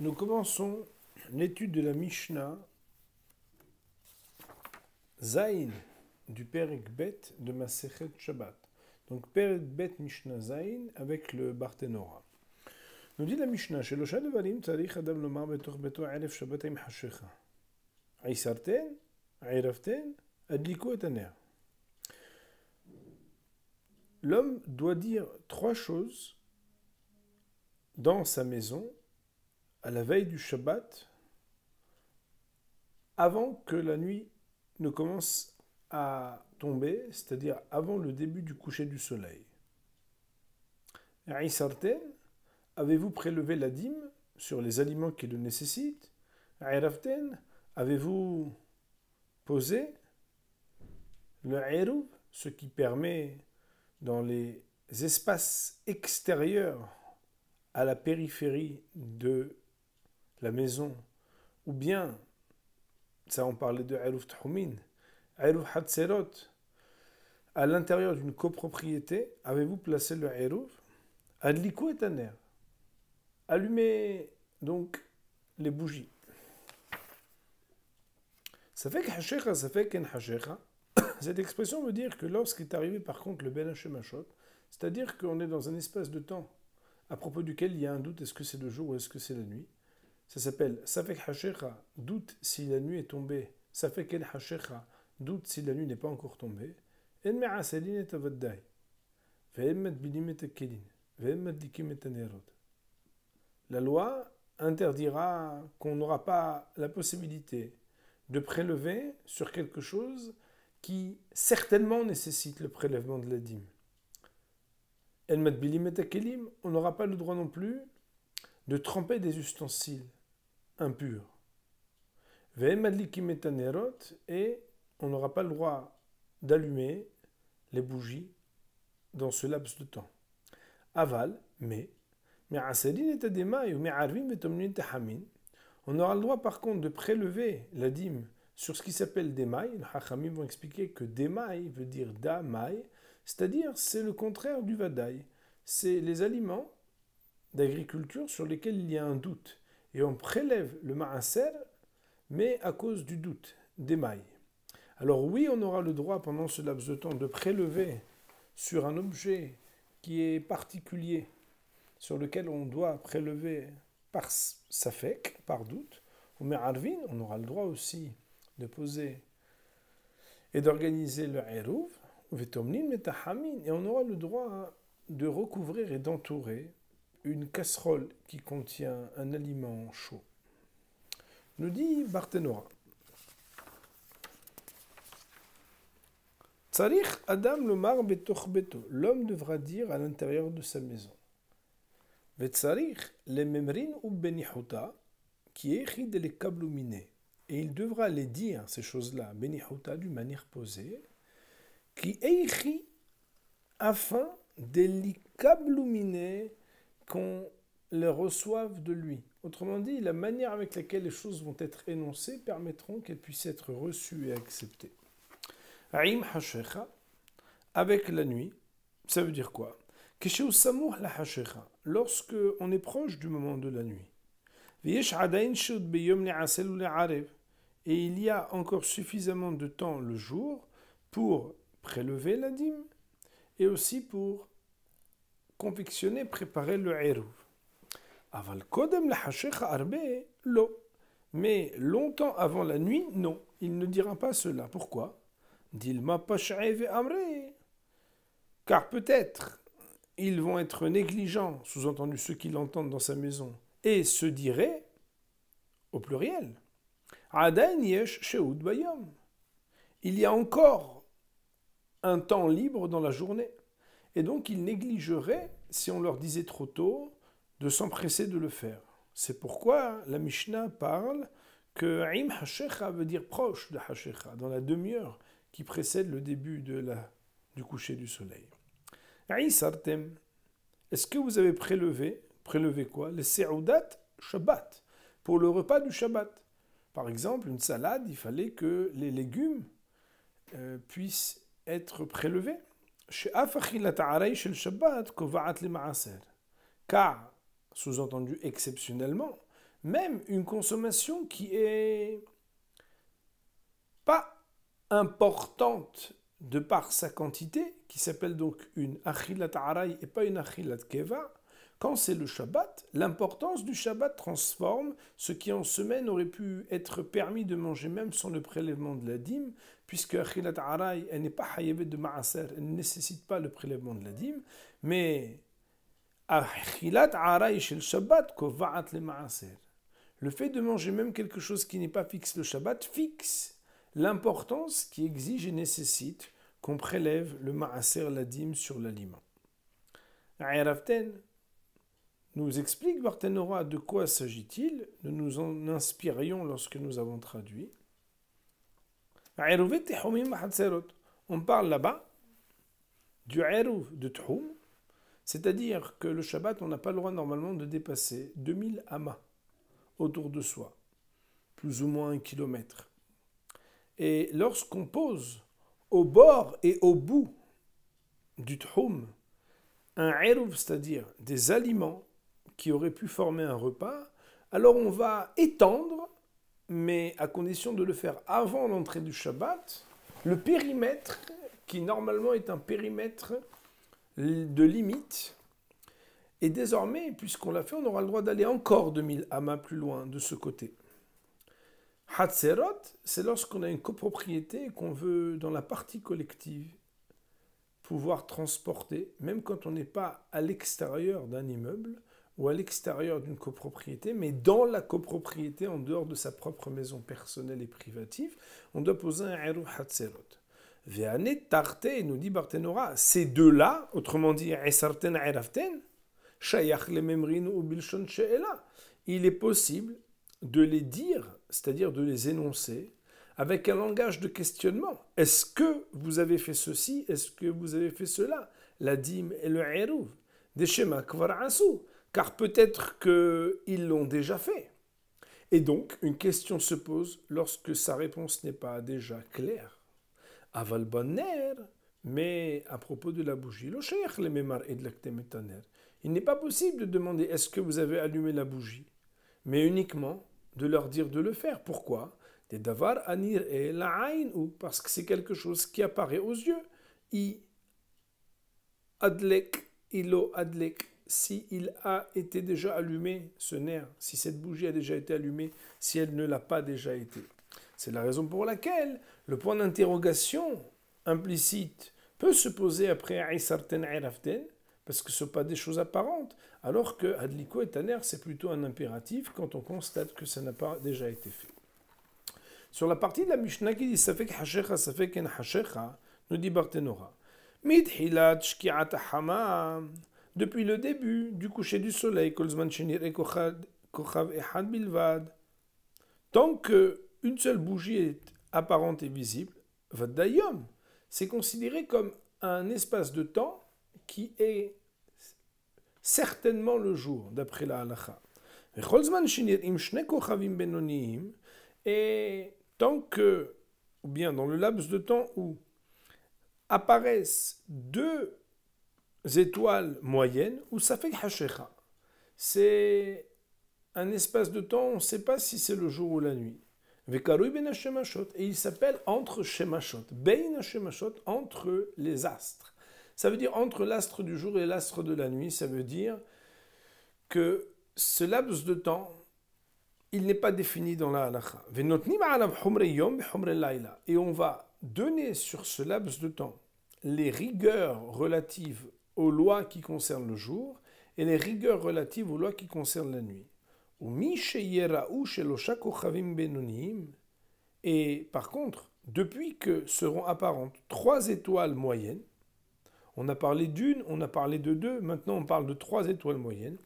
Nous commençons l'étude de la Mishnah Zain du Perek Bet de Masechet Shabbat. Donc Perek Bet Mishnah Zain avec le Barthénora. Nous dit la Mishnah, שלושה דברים צריך אדם לומר בתוך ביתו ערב שבת עם חשיכה. עיסרתן, עירבתן, הדליקו את L'homme doit dire trois choses dans sa maison à la veille du Shabbat, avant que la nuit ne commence à tomber, c'est-à-dire avant le début du coucher du soleil. Aïsarten, avez-vous prélevé la dîme sur les aliments qui le nécessitent Aïraften, avez-vous posé le eru, ce qui permet dans les espaces extérieurs à la périphérie de la maison. Ou bien, ça on parlait de haluf Tchoumin, haluf Hatserot. À l'intérieur d'une copropriété, avez-vous placé le haluf? Allumez donc les bougies. Ça fait que ça fait qu'en hein. Cette expression veut dire que lorsqu'est arrivé par contre le Ben Hashemashot, c'est-à-dire qu'on est dans un espace de temps à propos duquel il y a un doute est-ce que c'est le jour ou est-ce que c'est la nuit, ça s'appelle Safek Hashecha, doute si la nuit est tombée. Safek El Hashecha, doute si la nuit n'est pas encore tombée. En et Ve'emmet Bilim et Ve'emmet Likim et La loi interdira qu'on n'aura pas la possibilité de prélever sur quelque chose qui certainement nécessite le prélèvement de la dîme. El on n'aura pas le droit non plus de tremper des ustensiles impur. Et on n'aura pas le droit d'allumer les bougies dans ce laps de temps. Aval, mais, mais on aura le droit par contre de prélever la dîme sur ce qui s'appelle des mailles. Les hachamim vont expliquer que des veut dire da c'est-à-dire c'est le contraire du vadaï. C'est les aliments d'agriculture sur lesquels il y a un doute et on prélève le maaser, mais à cause du doute, des mailles. Alors oui, on aura le droit pendant ce laps de temps de prélever sur un objet qui est particulier, sur lequel on doit prélever par safek, par doute, ou arvin, on aura le droit aussi de poser et d'organiser le eruv, et on aura le droit de recouvrir et d'entourer une casserole qui contient un aliment chaud. Nous dit Barthénora. Tsarich Adam Lomar Betoch Beto. L'homme devra dire à l'intérieur de sa maison. Vetsarich les ou qui les câbles Et il devra les dire, ces choses-là, benihuta, d'une manière posée, qui écrit afin de les qu'on les reçoive de lui. Autrement dit, la manière avec laquelle les choses vont être énoncées permettront qu'elles puissent être reçues et acceptées. Aïm hashecha, avec la nuit, ça veut dire quoi que la lorsque on est proche du moment de la nuit. Et il y a encore suffisamment de temps le jour pour prélever la dîme et aussi pour confectionner, préparer le héros Aval kodem la arbe, Mais longtemps avant la nuit, non, il ne dira pas cela. Pourquoi Dilma Car peut-être ils vont être négligents, sous-entendu ceux qui l'entendent dans sa maison, et se diraient, au pluriel, Il y a encore un temps libre dans la journée. Et donc ils négligeraient si on leur disait trop tôt, de s'empresser de le faire. C'est pourquoi la Mishnah parle que Im Hashecha veut dire proche de Hashecha, dans la demi-heure qui précède le début du coucher du soleil. Sartem, est-ce que vous avez prélevé, prélevé quoi Les Seoudat Shabbat, pour le repas du Shabbat. Par exemple, une salade, il fallait que les légumes euh, puissent être prélevés. Car, sous-entendu exceptionnellement, même une consommation qui est pas importante de par sa quantité, qui s'appelle donc une akhilat arai » et pas une akhilat keva, quand c'est le Shabbat, l'importance du Shabbat transforme ce qui en semaine aurait pu être permis de manger même sans le prélèvement de la dîme, puisque Khilat Araï, elle n'est pas Hayabet de Ma'aser, elle ne nécessite pas le prélèvement de la dîme, mais Khilat Araï chez le Shabbat, Kova'at le Ma'aser. Le fait de manger même quelque chose qui n'est pas fixe le Shabbat fixe l'importance qui exige et nécessite qu'on prélève le Ma'aser, la dîme, sur l'aliment nous explique Barthénora de quoi s'agit-il. Nous nous en inspirions lorsque nous avons traduit. On parle là-bas du Eruv de thoum c'est-à-dire que le Shabbat, on n'a pas le droit normalement de dépasser 2000 amas autour de soi, plus ou moins un kilomètre. Et lorsqu'on pose au bord et au bout du thoum un Eruv, c'est-à-dire des aliments qui aurait pu former un repas, alors on va étendre, mais à condition de le faire avant l'entrée du Shabbat, le périmètre qui normalement est un périmètre de limite. Et désormais, puisqu'on l'a fait, on aura le droit d'aller encore 2000 amas plus loin de ce côté. Hatzerot, c'est lorsqu'on a une copropriété qu'on veut, dans la partie collective, pouvoir transporter, même quand on n'est pas à l'extérieur d'un immeuble, ou à l'extérieur d'une copropriété, mais dans la copropriété, en dehors de sa propre maison personnelle et privative, on doit poser un Eru Hatzerot. Veane Tarte, nous dit Barthénora, ces deux-là, autrement dit, Esarten Eraften, Shayach le Memrin Bilshon Sheela, il est possible de les dire, c'est-à-dire de les énoncer, avec un langage de questionnement. Est-ce que vous avez fait ceci Est-ce que vous avez fait cela La dîme et le Eruv. Des schémas kvar car peut-être qu'ils l'ont déjà fait. Et donc, une question se pose lorsque sa réponse n'est pas déjà claire. Aval mais à propos de la bougie, le le et de Il n'est pas possible de demander est-ce que vous avez allumé la bougie, mais uniquement de leur dire de le faire. Pourquoi Des davar anir et la ou parce que c'est quelque chose qui apparaît aux yeux. I adlek ilo adlek si il a été déjà allumé, ce nerf, si cette bougie a déjà été allumée, si elle ne l'a pas déjà été. C'est la raison pour laquelle le point d'interrogation implicite peut se poser après Aïsarten Araften, parce que ce ne sont pas des choses apparentes, alors que Adliko et Taner, c'est plutôt un impératif quand on constate que ça n'a pas déjà été fait. Sur la partie de la Mishnah qui dit fait ça fait nous dit Barthénora. Midhilat Shkiat Hamam depuis le début du coucher du soleil, tant que une seule bougie est apparente et visible, c'est considéré comme un espace de temps qui est certainement le jour, d'après la halacha. Et tant que, ou bien dans le laps de temps où apparaissent deux étoiles moyennes ou fait Hashecha. C'est un espace de temps, on ne sait pas si c'est le jour ou la nuit. Ben et il s'appelle entre entre les astres. Ça veut dire entre l'astre du jour et l'astre de la nuit. Ça veut dire que ce laps de temps, il n'est pas défini dans la halakha. Et on va donner sur ce laps de temps les rigueurs relatives aux lois qui concernent le jour et les rigueurs relatives aux lois qui concernent la nuit. Et par contre, depuis que seront apparentes trois étoiles moyennes, on a parlé d'une, on a parlé de deux, maintenant on parle de trois étoiles moyennes,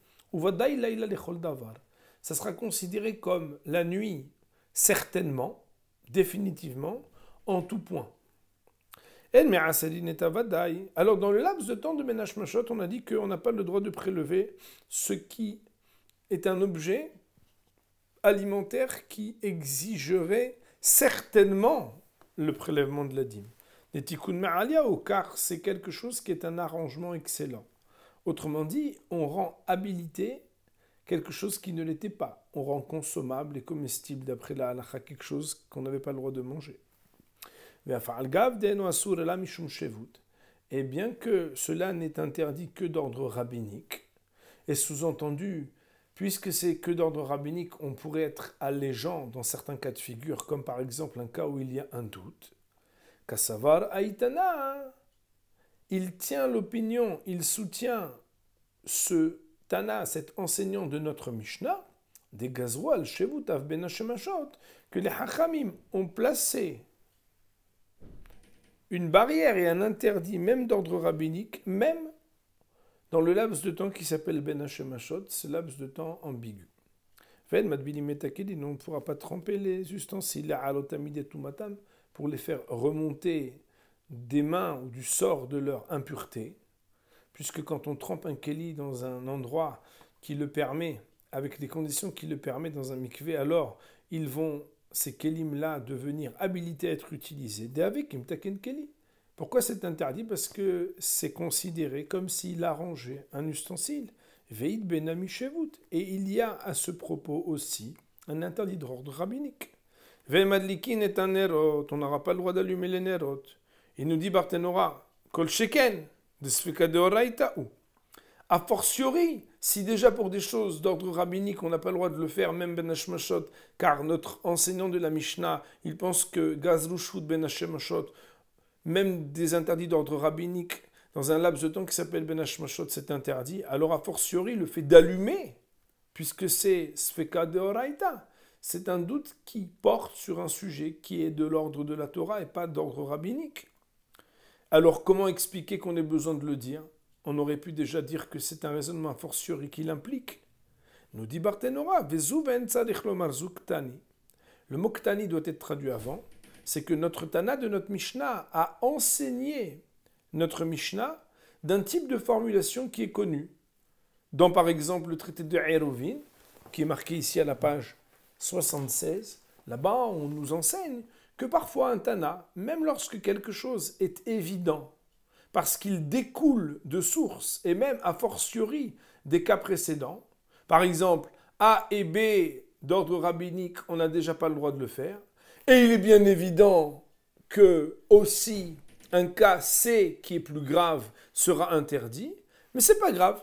ça sera considéré comme la nuit, certainement, définitivement, en tout point. Eh, ah, Alors, dans le laps de temps de Machot, on a dit qu'on n'a pas le droit de prélever ce qui est un objet alimentaire qui exigerait certainement le prélèvement de la dîme. Les tikkun au car c'est quelque chose qui est un arrangement excellent. Autrement dit, on rend habilité quelque chose qui ne l'était pas. On rend consommable et comestible d'après la halakha quelque chose qu'on n'avait pas le droit de manger. Et eh bien que cela n'est interdit que d'ordre rabbinique, et sous-entendu, puisque c'est que d'ordre rabbinique, on pourrait être allégeant dans certains cas de figure, comme par exemple un cas où il y a un doute. Kassavar Aitana, il tient l'opinion, il soutient ce Tana, cet enseignant de notre Mishnah, des Gazwal, Ben que les Hachamim ont placé une barrière et un interdit, même d'ordre rabbinique, même dans le laps de temps qui s'appelle Ben Hashem ce laps de temps ambigu. Ven Madbilimetaked, on ne pourra pas tremper les ustensiles, matam pour les faire remonter des mains ou du sort de leur impureté, puisque quand on trempe un keli dans un endroit qui le permet, avec des conditions qui le permettent dans un mikvé, alors ils vont ces kelim-là devenir habilités à être utilisés, Pourquoi c'est interdit Parce que c'est considéré comme s'il arrangeait un ustensile. Veid benami Et il y a à ce propos aussi un interdit d'ordre rabbinique. est un nerot. On n'aura pas le droit d'allumer les nerot. Il nous dit Barthénora, kol sheken, A fortiori, si déjà pour des choses d'ordre rabbinique, on n'a pas le droit de le faire, même Ben Hashmashot, car notre enseignant de la Mishnah, il pense que Gazlushut Ben Hashemashot, même des interdits d'ordre rabbinique, dans un laps de temps qui s'appelle Ben Hashmashot, c'est interdit, alors a fortiori le fait d'allumer, puisque c'est Sfeka de c'est un doute qui porte sur un sujet qui est de l'ordre de la Torah et pas d'ordre rabbinique. Alors comment expliquer qu'on ait besoin de le dire on aurait pu déjà dire que c'est un raisonnement fortiori qui l'implique. Nous dit Barthénora, le mot ktani doit être traduit avant. C'est que notre Tana de notre Mishnah a enseigné notre Mishnah d'un type de formulation qui est connu. Dans par exemple le traité de Erovin, qui est marqué ici à la page 76, là-bas on nous enseigne que parfois un Tana, même lorsque quelque chose est évident, parce qu'il découle de sources et même a fortiori des cas précédents. Par exemple, A et B d'ordre rabbinique, on n'a déjà pas le droit de le faire. Et il est bien évident que aussi un cas C qui est plus grave sera interdit, mais c'est pas grave.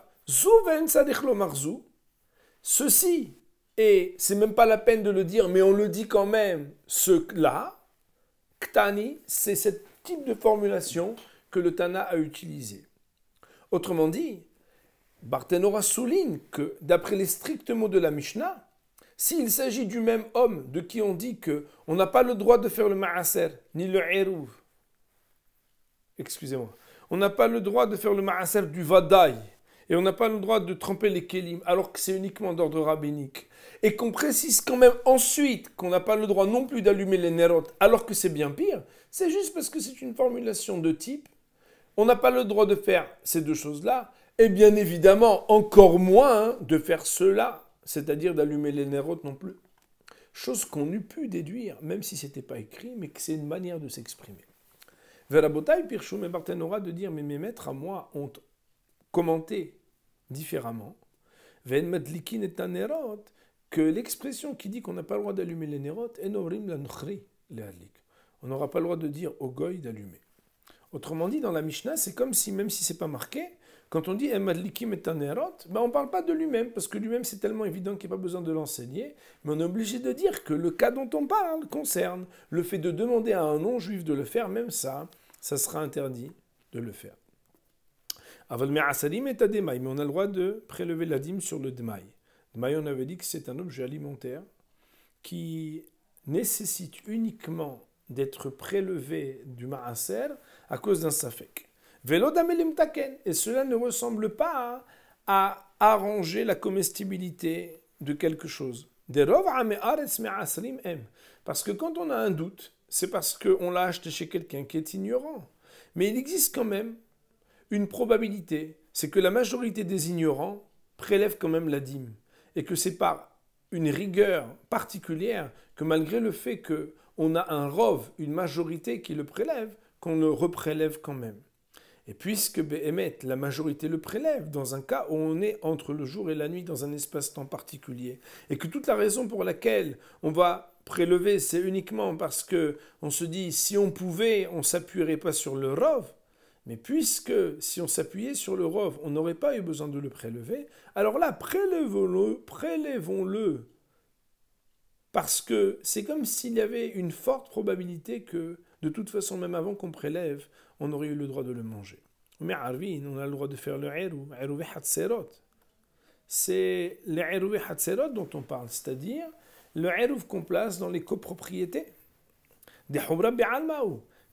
Ceci et c'est même pas la peine de le dire, mais on le dit quand même. Ce là, ktani, c'est ce type de formulation que le Tana a utilisé. Autrement dit, Barthénora souligne que, d'après les stricts mots de la Mishnah, s'il s'agit du même homme de qui on dit que on n'a pas le droit de faire le ma'aser, ni le eruv, excusez-moi, on n'a pas le droit de faire le ma'aser du vadaï, et on n'a pas le droit de tremper les kelim, alors que c'est uniquement d'ordre rabbinique, et qu'on précise quand même ensuite qu'on n'a pas le droit non plus d'allumer les nerot, alors que c'est bien pire, c'est juste parce que c'est une formulation de type on n'a pas le droit de faire ces deux choses-là, et bien évidemment encore moins hein, de faire cela, c'est-à-dire d'allumer les nérotes non plus. Chose qu'on eût pu déduire, même si ce n'était pas écrit, mais que c'est une manière de s'exprimer. Verabotai, Pirchoum et Barthénora de dire, mais mes maîtres à moi ont commenté différemment. Ven Madlikin et que l'expression qui dit qu'on n'a pas le droit d'allumer les nérotes, Enorim la On n'aura pas le droit de dire au goy d'allumer. Autrement dit, dans la Mishnah, c'est comme si, même si c'est pas marqué, quand on dit Emadlikim et ben on ne parle pas de lui-même, parce que lui-même c'est tellement évident qu'il n'y a pas besoin de l'enseigner, mais on est obligé de dire que le cas dont on parle concerne le fait de demander à un non-juif de le faire, même ça, ça sera interdit de le faire. Aval asalim est à mais on a le droit de prélever la dîme sur le Dmaï. Dmaï, on avait dit que c'est un objet alimentaire qui nécessite uniquement d'être prélevé du maaser à cause d'un safek. taken. Et cela ne ressemble pas à arranger la comestibilité de quelque chose. Parce que quand on a un doute, c'est parce qu'on l'a acheté chez quelqu'un qui est ignorant. Mais il existe quand même une probabilité, c'est que la majorité des ignorants prélèvent quand même la dîme. Et que c'est par une rigueur particulière que malgré le fait que on a un rove, une majorité qui le prélève, qu'on le reprélève quand même. Et puisque la majorité le prélève dans un cas où on est entre le jour et la nuit dans un espace-temps particulier, et que toute la raison pour laquelle on va prélever, c'est uniquement parce que on se dit si on pouvait, on s'appuierait pas sur le rove, mais puisque si on s'appuyait sur le rove, on n'aurait pas eu besoin de le prélever, alors là, prélevons prélevons-le parce que c'est comme s'il y avait une forte probabilité que, de toute façon, même avant qu'on prélève, on aurait eu le droit de le manger. Mais on a le droit de faire le Erou, Hatserot. C'est le et Hatserot dont on parle, c'est-à-dire le Erou qu'on place dans les copropriétés. Des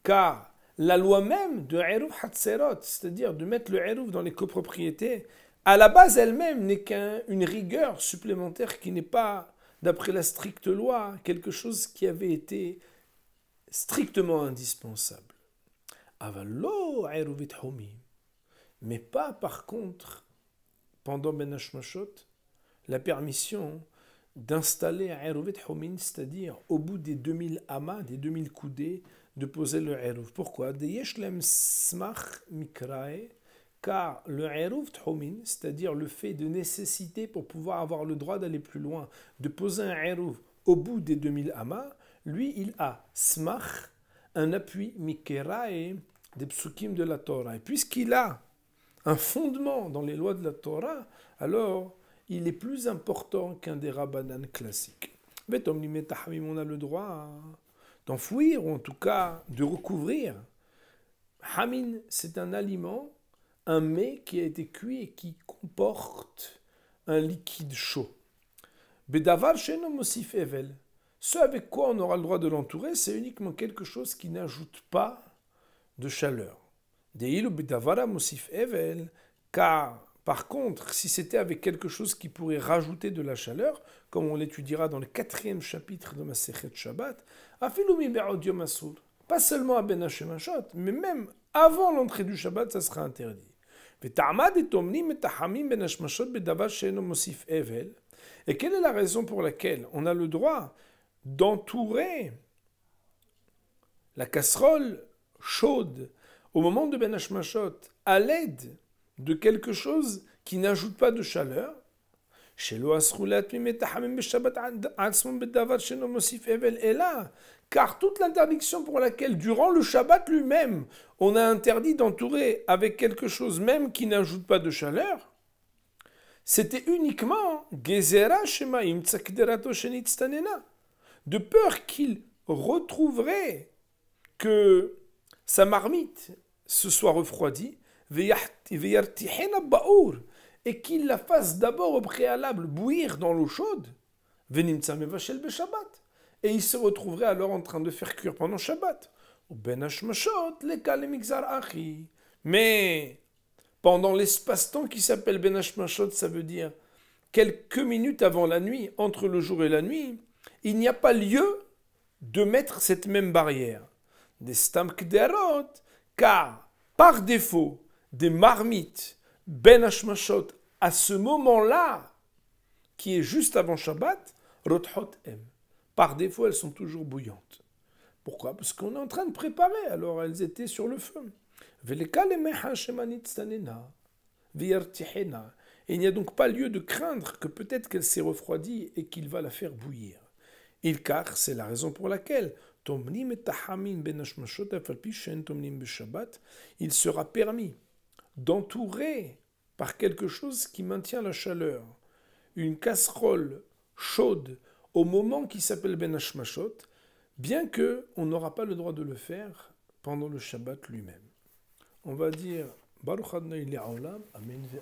Car la loi même de et Hatserot, c'est-à-dire de mettre le Erou dans les copropriétés, à la base elle-même n'est qu'une rigueur supplémentaire qui n'est pas d'après la stricte loi, quelque chose qui avait été strictement indispensable. Avalo Mais pas par contre, pendant Ben la permission d'installer Aerovit Homin, c'est-à-dire au bout des 2000 amas, des 2000 coudées, de poser le Eruv. Pourquoi De Yeshlem Smach Mikrae, car le Eruv T'homin, c'est-à-dire le fait de nécessiter pour pouvoir avoir le droit d'aller plus loin, de poser un Eruv au bout des 2000 amas, lui, il a Smach, un appui et des psukim de la Torah. Et puisqu'il a un fondement dans les lois de la Torah, alors il est plus important qu'un des rabbanan classiques. Mais on a le droit d'enfouir, ou en tout cas de recouvrir. Hamin, c'est un aliment un mets qui a été cuit et qui comporte un liquide chaud. Ce avec quoi on aura le droit de l'entourer, c'est uniquement quelque chose qui n'ajoute pas de chaleur. car par contre, si c'était avec quelque chose qui pourrait rajouter de la chaleur, comme on l'étudiera dans le quatrième chapitre de ma Sechet Shabbat, pas seulement à Ben mais même avant l'entrée du Shabbat, ça sera interdit. Et quelle est la raison pour laquelle on a le droit d'entourer la casserole chaude au moment de Ben Hashmashot à l'aide de quelque chose qui n'ajoute pas de chaleur car toute l'interdiction pour laquelle, durant le Shabbat lui-même, on a interdit d'entourer avec quelque chose même qui n'ajoute pas de chaleur, c'était uniquement de peur qu'il retrouverait que sa marmite se soit refroidie, et qu'il la fasse d'abord au préalable bouillir dans l'eau chaude, Shabbat. Et il se retrouverait alors en train de faire cuire pendant Shabbat. Ben Mais pendant l'espace-temps qui s'appelle Ben ça veut dire quelques minutes avant la nuit, entre le jour et la nuit, il n'y a pas lieu de mettre cette même barrière. Des stamkderot, car par défaut, des marmites ben Hashmashot, à ce moment-là, qui est juste avant Shabbat, Rothot M. Par défaut, elles sont toujours bouillantes. Pourquoi Parce qu'on est en train de préparer, alors elles étaient sur le feu. Et il n'y a donc pas lieu de craindre que peut-être qu'elle s'est refroidie et qu'il va la faire bouillir. Il car c'est la raison pour laquelle ben il sera permis d'entourer par quelque chose qui maintient la chaleur. Une casserole chaude au moment qui s'appelle Ben Hashmashot, bien que on n'aura pas le droit de le faire pendant le Shabbat lui-même. On va dire Baruch Amen